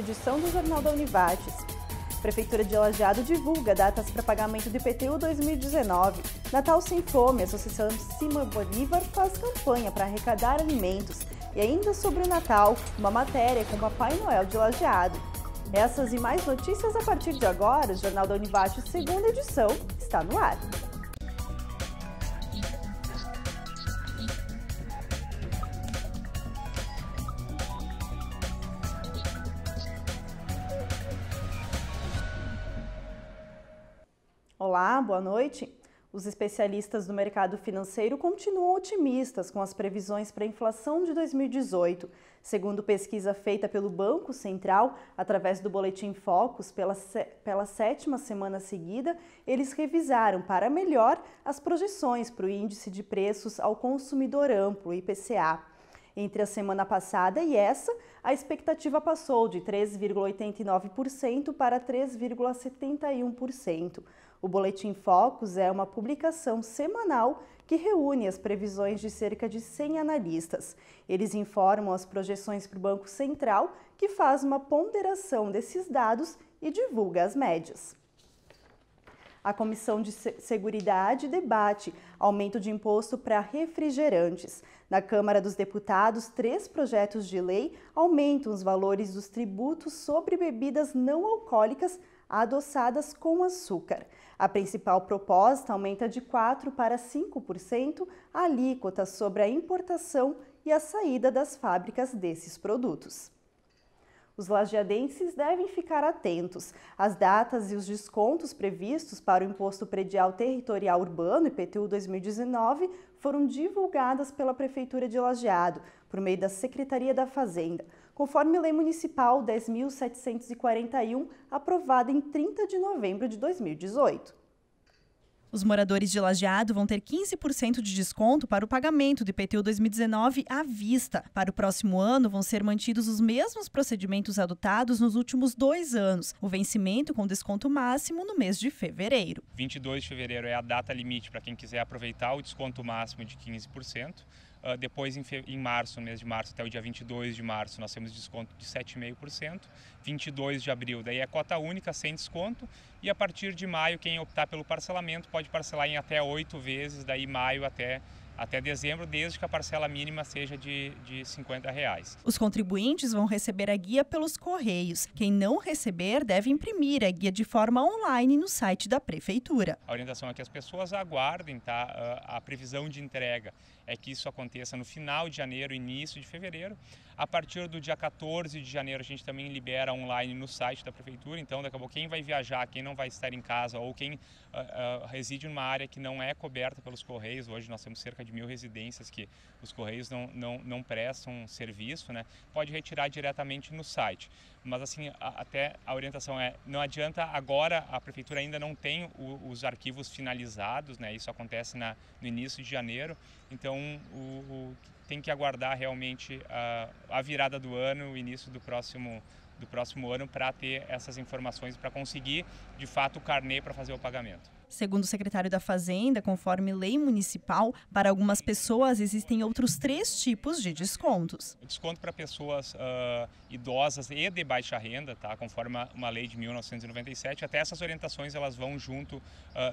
edição do Jornal da Univates. Prefeitura de Lajeado divulga datas para pagamento do IPTU 2019. Natal Sem Fome, Associação Simão Bolívar faz campanha para arrecadar alimentos. E ainda sobre o Natal, uma matéria com Papai Noel de Lajeado. Essas e mais notícias a partir de agora, o Jornal da Univates, segunda edição, está no ar. Olá, boa noite. Os especialistas do mercado financeiro continuam otimistas com as previsões para a inflação de 2018. Segundo pesquisa feita pelo Banco Central, através do Boletim Focus, pela, se... pela sétima semana seguida, eles revisaram para melhor as projeções para o Índice de Preços ao Consumidor Amplo, IPCA. Entre a semana passada e essa, a expectativa passou de 3,89% para 3,71%. O Boletim Focus é uma publicação semanal que reúne as previsões de cerca de 100 analistas. Eles informam as projeções para o Banco Central, que faz uma ponderação desses dados e divulga as médias. A Comissão de Seguridade debate aumento de imposto para refrigerantes. Na Câmara dos Deputados, três projetos de lei aumentam os valores dos tributos sobre bebidas não alcoólicas adoçadas com açúcar. A principal proposta aumenta de 4 para 5% a alíquota sobre a importação e a saída das fábricas desses produtos. Os lajeadenses devem ficar atentos. As datas e os descontos previstos para o Imposto Predial Territorial Urbano IPTU 2019 foram divulgadas pela Prefeitura de Lajeado, por meio da Secretaria da Fazenda, conforme Lei Municipal 10.741, aprovada em 30 de novembro de 2018. Os moradores de Lajeado vão ter 15% de desconto para o pagamento do IPTU 2019 à vista. Para o próximo ano, vão ser mantidos os mesmos procedimentos adotados nos últimos dois anos, o vencimento com desconto máximo no mês de fevereiro. 22 de fevereiro é a data limite para quem quiser aproveitar o desconto máximo de 15%. Ah, depois, em, em março, mês de março, até o dia 22 de março, nós temos desconto de 7,5%. 22 de abril, daí é cota única, sem desconto. E a partir de maio, quem optar pelo parcelamento pode parcelar em até oito vezes, daí maio até até dezembro, desde que a parcela mínima seja de, de 50 reais. Os contribuintes vão receber a guia pelos correios. Quem não receber deve imprimir a guia de forma online no site da prefeitura. A orientação é que as pessoas aguardem tá, ah, a previsão de entrega, é que isso aconteça no final de janeiro, início de fevereiro, a partir do dia 14 de janeiro, a gente também libera online no site da prefeitura. Então, daqui a pouco, quem vai viajar, quem não vai estar em casa ou quem uh, uh, reside numa área que não é coberta pelos Correios, hoje nós temos cerca de mil residências que os Correios não, não, não prestam serviço, né? pode retirar diretamente no site. Mas, assim, a, até a orientação é: não adianta agora, a prefeitura ainda não tem o, os arquivos finalizados, né? isso acontece na, no início de janeiro. Então, o, o tem que aguardar realmente a, a virada do ano, o início do próximo do próximo ano para ter essas informações para conseguir de fato o carnê para fazer o pagamento. Segundo o secretário da Fazenda, conforme lei municipal, para algumas pessoas existem outros três tipos de descontos. desconto para pessoas uh, idosas e de baixa renda, tá? conforme uma lei de 1997, até essas orientações elas vão junto uh,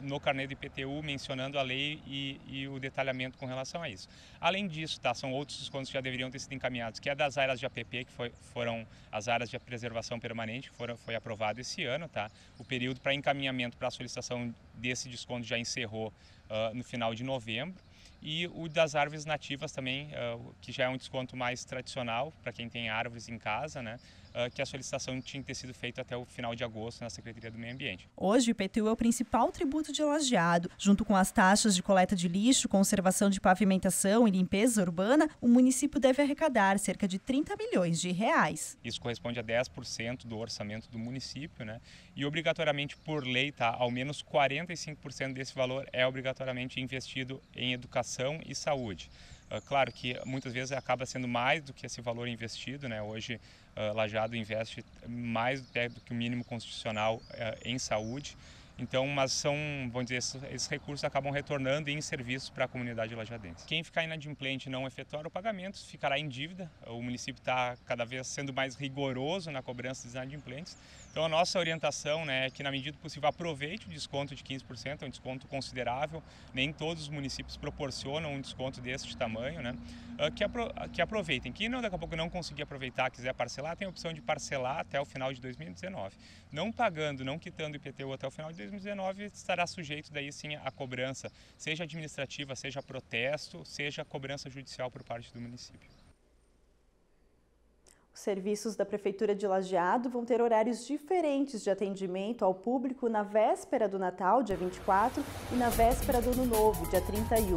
no carnê do IPTU, mencionando a lei e, e, o detalhamento com relação a isso. Além disso, tá? são outros descontos que já deveriam ter sido encaminhados, que é das áreas de APP, que foi, foram as áreas de preservação permanente, que foram, foi aprovado esse ano. Tá? O período para encaminhamento para a solicitação desse desconto já encerrou uh, no final de novembro. E o das árvores nativas também, uh, que já é um desconto mais tradicional para quem tem árvores em casa, né? Ah, que a solicitação tinha que ter sido feita até o final de agosto na Secretaria do Meio Ambiente. Hoje, o IPTU é o principal tributo de Lajeado. Junto com as taxas de coleta de lixo, conservação de pavimentação e limpeza urbana, o município deve arrecadar cerca de 30 milhões de reais. Isso corresponde a 10% do orçamento do município, né? E obrigatoriamente, por lei, tá? ao menos 45% desse valor é obrigatoriamente investido em educação e saúde. Ah, claro que muitas vezes acaba sendo mais do que esse valor investido, né? Hoje uh, Lajado investe mais do que o mínimo constitucional uh, em saúde. Então, mas são, vamos dizer, esses, esses recursos acabam retornando em serviços para a comunidade lajadense. Quem ficar inadimplente e não efetuar o pagamento ficará em dívida. O município está cada vez sendo mais rigoroso na cobrança dos inadimplentes. Então a nossa orientação né, é que na medida do possível aproveite o desconto de 15%, é um desconto considerável, nem todos os municípios proporcionam um desconto desse tamanho, né? Ah, que, apro que aproveitem. Quem não, daqui a pouco não conseguir aproveitar, quiser parcelar, tem a opção de parcelar até o final de 2019. Não pagando, não quitando o IPTU até o final de 2019, estará sujeito daí sim à cobrança, seja administrativa, seja protesto, seja cobrança judicial por parte do município. Os serviços da Prefeitura de Lajeado vão ter horários diferentes de atendimento ao público na véspera do Natal, dia 24, e na véspera do Ano Novo, dia 31.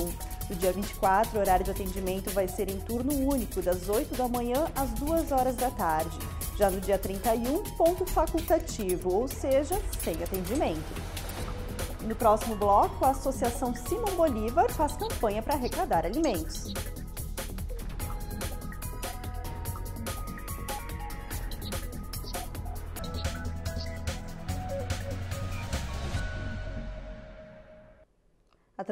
No dia 24, o horário de atendimento vai ser em turno único, das 8 da manhã às 2 horas da tarde. Já no dia 31, ponto facultativo, ou seja, sem atendimento. No próximo bloco, a Associação Simão Bolívar faz campanha para arrecadar alimentos.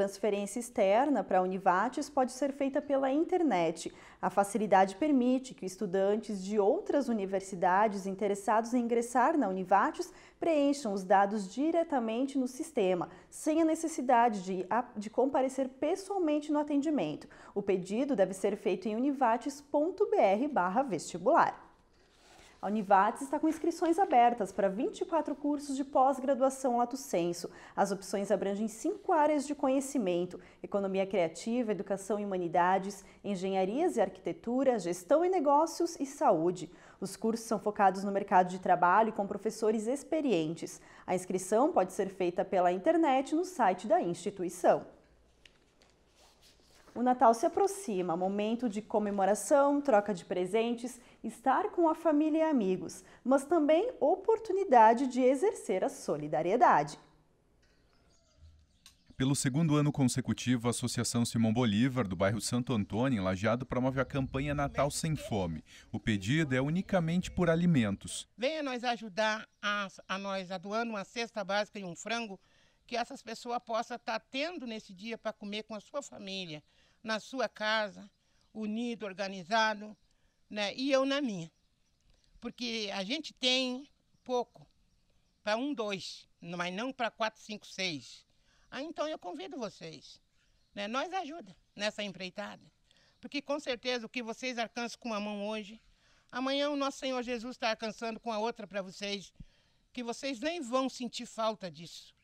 transferência externa para a Univates pode ser feita pela internet. A facilidade permite que estudantes de outras universidades interessados em ingressar na Univates preencham os dados diretamente no sistema, sem a necessidade de, de comparecer pessoalmente no atendimento. O pedido deve ser feito em univates.br/vestibular. A Univates está com inscrições abertas para 24 cursos de pós-graduação Lato Senso. As opções abrangem cinco áreas de conhecimento: economia criativa, educação e humanidades, engenharias e arquitetura, gestão e negócios e saúde. Os cursos são focados no mercado de trabalho e com professores experientes. A inscrição pode ser feita pela internet no site da instituição. O Natal se aproxima, momento de comemoração, troca de presentes, estar com a família e amigos, mas também oportunidade de exercer a solidariedade. Pelo segundo ano consecutivo, a Associação Simão Bolívar, do bairro Santo Antônio, em Lajeado, promove a campanha Natal Sem Fome. O pedido é unicamente por alimentos. Venha nós ajudar a, a nós doando uma cesta básica e um frango que essas pessoas possam estar tendo nesse dia para comer com a sua família na sua casa, unido, organizado, né? e eu na minha. Porque a gente tem pouco para um, dois, mas não para quatro, cinco, seis. Ah, então eu convido vocês. Né? Nós ajuda nessa empreitada. Porque com certeza o que vocês alcançam com uma mão hoje, amanhã o nosso Senhor Jesus está alcançando com a outra para vocês, que vocês nem vão sentir falta disso.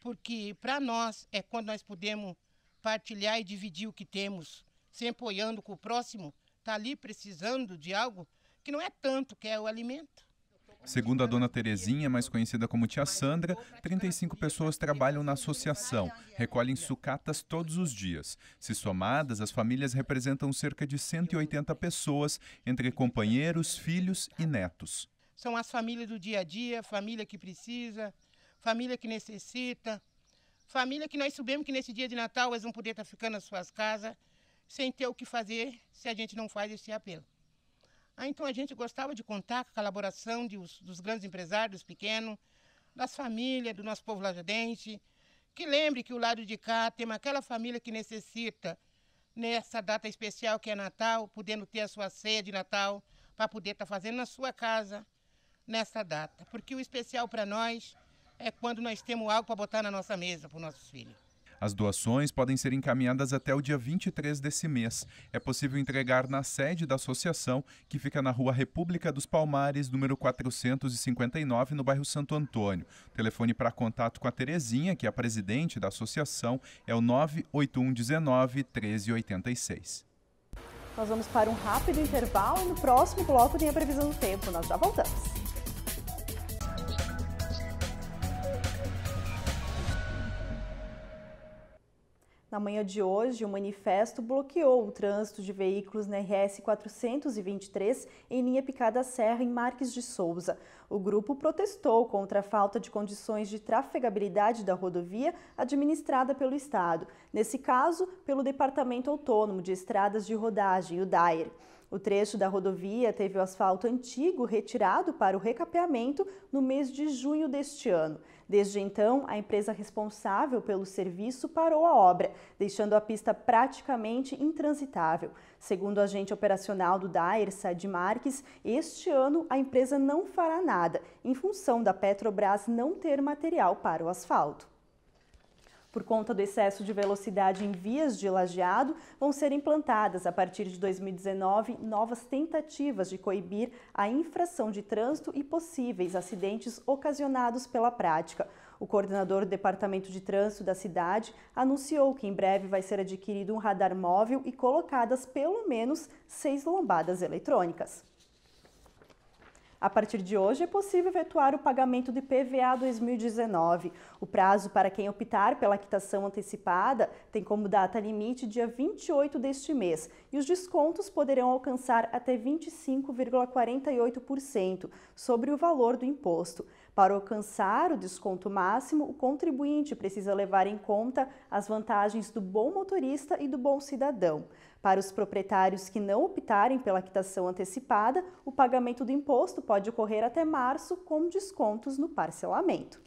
Porque para nós é quando nós podemos partilhar e dividir o que temos, se apoiando com o próximo, está ali precisando de algo que não é tanto que é o alimento. Segundo a dona Terezinha, mais conhecida como tia Sandra, 35 pessoas trabalham na associação, recolhem sucatas todos os dias. Se somadas, as famílias representam cerca de 180 pessoas, entre companheiros, filhos e netos. São as famílias do dia a dia, família que precisa, família que necessita, Família que nós sabemos que nesse dia de Natal eles vão poder estar ficando nas suas casas sem ter o que fazer se a gente não faz esse apelo. Ah, então a gente gostava de contar com a colaboração de, os, dos grandes empresários, dos pequenos, das famílias, do nosso povo lajadense, que lembre que o lado de cá tem aquela família que necessita, nessa data especial que é Natal, podendo ter a sua ceia de Natal, para poder estar fazendo na sua casa, nessa data. Porque o especial para nós é quando nós temos algo para botar na nossa mesa para os nossos filhos. As doações podem ser encaminhadas até o dia 23 desse mês. É possível entregar na sede da associação, que fica na Rua República dos Palmares, número 459, no bairro Santo Antônio. O telefone para contato com a Terezinha, que é a presidente da associação, é o 98119 1386. Nós vamos para um rápido intervalo e no próximo bloco tem a previsão do tempo. Nós já voltamos. Na manhã de hoje, o um manifesto bloqueou o trânsito de veículos na RS 423 em linha Picada Serra, em Marques de Souza. O grupo protestou contra a falta de condições de trafegabilidade da rodovia administrada pelo Estado, nesse caso, pelo Departamento Autônomo de Estradas de Rodagem, o DAER. O trecho da rodovia teve o asfalto antigo retirado para o recapeamento no mês de junho deste ano. Desde então, a empresa responsável pelo serviço parou a obra, deixando a pista praticamente intransitável. Segundo o agente operacional do Daer, Sad Marques, este ano a empresa não fará nada, em função da Petrobras não ter material para o asfalto. Por conta do excesso de velocidade em vias de lajeado, vão ser implantadas, a partir de 2019, novas tentativas de coibir a infração de trânsito e possíveis acidentes ocasionados pela prática. O coordenador do Departamento de Trânsito da cidade anunciou que em breve vai ser adquirido um radar móvel e colocadas pelo menos seis lombadas eletrônicas. A partir de hoje é possível efetuar o pagamento do IPVA 2019. O prazo para quem optar pela quitação antecipada tem como data limite dia 28 deste mês e os descontos poderão alcançar até 25,48% sobre o valor do imposto. Para alcançar o desconto máximo, o contribuinte precisa levar em conta as vantagens do bom motorista e do bom cidadão. Para os proprietários que não optarem pela quitação antecipada, o pagamento do imposto pode ocorrer até março com descontos no parcelamento.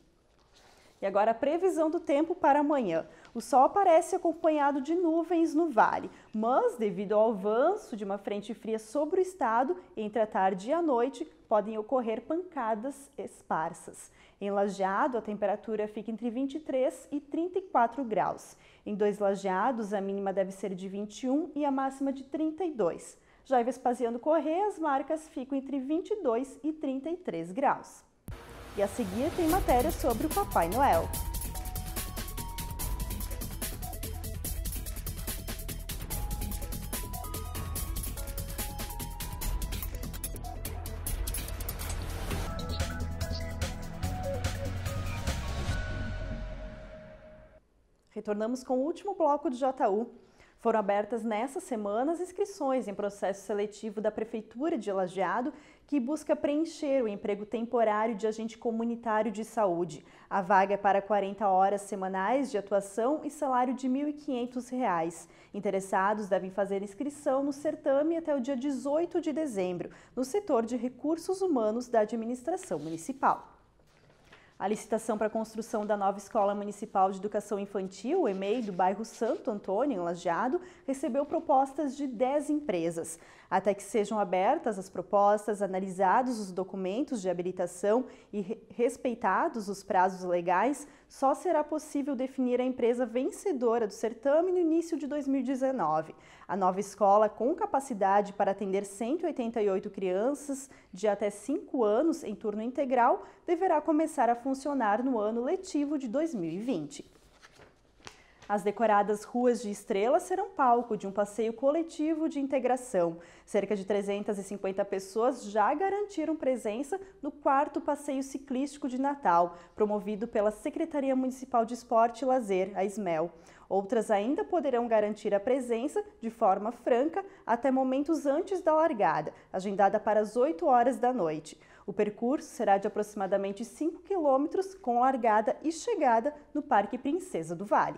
E agora a previsão do tempo para amanhã. O sol aparece acompanhado de nuvens no vale, mas devido ao avanço de uma frente fria sobre o estado, entre a tarde e a noite, podem ocorrer pancadas esparsas. Em Lajeado, a temperatura fica entre 23 e 34 graus. Em Dois Lajeados, a mínima deve ser de 21 e a máxima de 32. Já em Vespasiano Corrêa, as marcas ficam entre 22 e 33 graus. E a seguir tem matéria sobre o Papai Noel. Retornamos com o último bloco de JU. Foram abertas nessa semana as inscrições em processo seletivo da Prefeitura de Lajeado, que busca preencher o emprego temporário de agente comunitário de saúde. A vaga é para 40 horas semanais de atuação e salário de R$ 1.500. Interessados devem fazer inscrição no certame até o dia 18 de dezembro, no setor de recursos humanos da administração municipal a licitação para a construção da nova Escola Municipal de Educação Infantil, EMEI, do bairro Santo Antônio, em Lajeado, recebeu propostas de 10 empresas até que sejam abertas as propostas, analisados os documentos de habilitação e respeitados os prazos legais, só será possível definir a empresa vencedora do certame no início de 2019. A nova escola, com capacidade para atender 188 crianças de até 5 anos em turno integral, deverá começar a funcionar no ano letivo de 2020. As decoradas Ruas de Estrelas serão palco de um passeio coletivo de integração. Cerca de 350 pessoas já garantiram presença no quarto passeio ciclístico de Natal, promovido pela Secretaria Municipal de Esporte e Lazer, a SMEL. Outras ainda poderão garantir a presença de forma franca até momentos antes da largada, agendada para as 8 horas da noite. O percurso será de aproximadamente 5 quilômetros, com largada e chegada no Parque Princesa do Vale.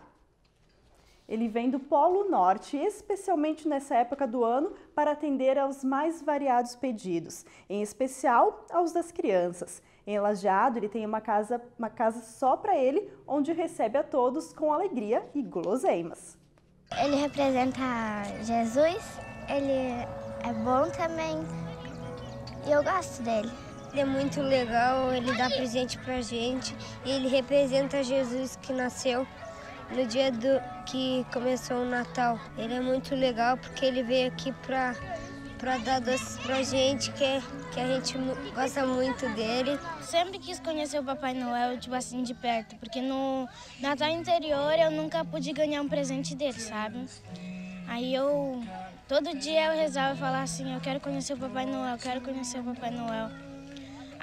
Ele vem do Polo Norte, especialmente nessa época do ano, para atender aos mais variados pedidos, em especial aos das crianças. Em Lajeado, ele tem uma casa, uma casa só para ele, onde recebe a todos com alegria e guloseimas. Ele representa Jesus, ele é bom também e eu gosto dele. Ele é muito legal, ele dá presente para gente e ele representa Jesus que nasceu no dia do, que começou o Natal. Ele é muito legal porque ele veio aqui para para dar doces pra gente, que, que a gente gosta muito dele. Sempre quis conhecer o Papai Noel, tipo assim, de perto, porque no Natal interior eu nunca pude ganhar um presente dele, sabe? Aí eu, todo dia eu rezava e falava assim, eu quero conhecer o Papai Noel, eu quero conhecer o Papai Noel.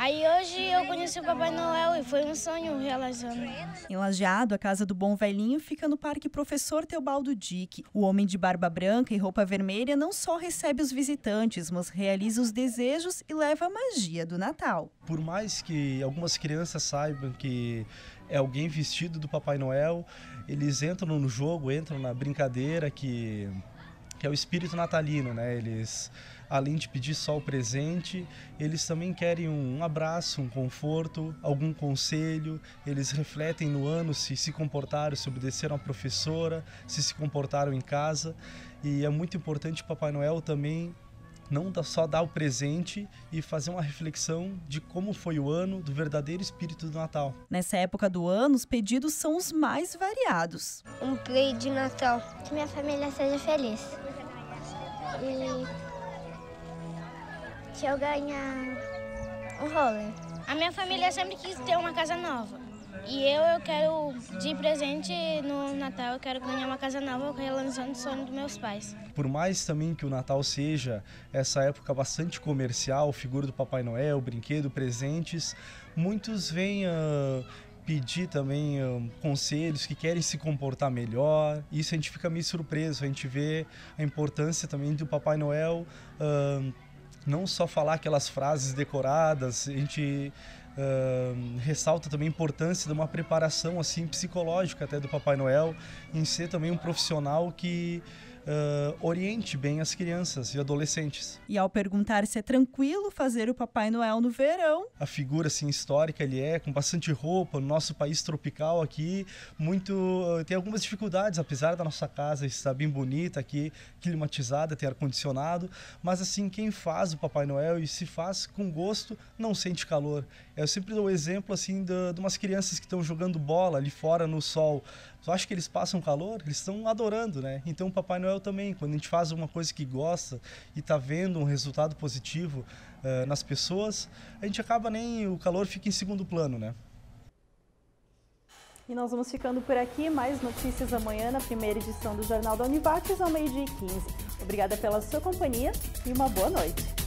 Aí hoje eu conheci o Papai Noel e foi um sonho realizando. Em Lajeado, a Casa do Bom Velhinho fica no Parque Professor Teobaldo Dick. O homem de barba branca e roupa vermelha não só recebe os visitantes, mas realiza os desejos e leva a magia do Natal. Por mais que algumas crianças saibam que é alguém vestido do Papai Noel, eles entram no jogo, entram na brincadeira que, que é o espírito natalino, né? Eles além de pedir só o presente, eles também querem um abraço, um conforto, algum conselho. Eles refletem no ano se se comportaram, se obedeceram à professora, se se comportaram em casa. E é muito importante Papai Noel também não só dar o presente e fazer uma reflexão de como foi o ano, do verdadeiro espírito do Natal. Nessa época do ano, os pedidos são os mais variados. Um play de Natal. Que minha família seja feliz. E se eu ganhar um roller. A minha família sempre quis ter uma casa nova. E eu, eu quero, de presente no Natal, eu quero ganhar uma casa nova realizando o sonho dos meus pais. Por mais também que o Natal seja essa época bastante comercial, figura do Papai Noel, brinquedo, presentes, muitos vêm uh, pedir também ah, conselhos que querem se comportar melhor. Isso a gente fica meio surpreso, a gente vê a importância também do Papai Noel. Uh, não só falar aquelas frases decoradas, a gente uh, ressalta também a importância de uma preparação assim psicológica até do Papai Noel, em ser também um profissional que uh, oriente bem as crianças e adolescentes. E ao perguntar se é tranquilo fazer o Papai Noel no verão. A figura assim histórica ele é com bastante roupa, no nosso país tropical aqui, muito uh, tem algumas dificuldades apesar da nossa casa estar bem bonita aqui, climatizada, tem ar condicionado, mas assim quem faz o Papai Noel e se faz com gosto não sente calor. Eu sempre dou o exemplo assim de, de umas crianças que estão jogando bola ali fora no sol. Tu acha que eles passam calor? Eles estão adorando, né? Então o Papai Noel também. Quando a gente faz uma coisa que gosta e tá vendo um resultado positivo uh, nas pessoas, a gente acaba nem. o calor fica em segundo plano, né? E nós vamos ficando por aqui. Mais notícias amanhã na primeira edição do Jornal da Univates, ao meio-dia e 15. Obrigada pela sua companhia e uma boa noite.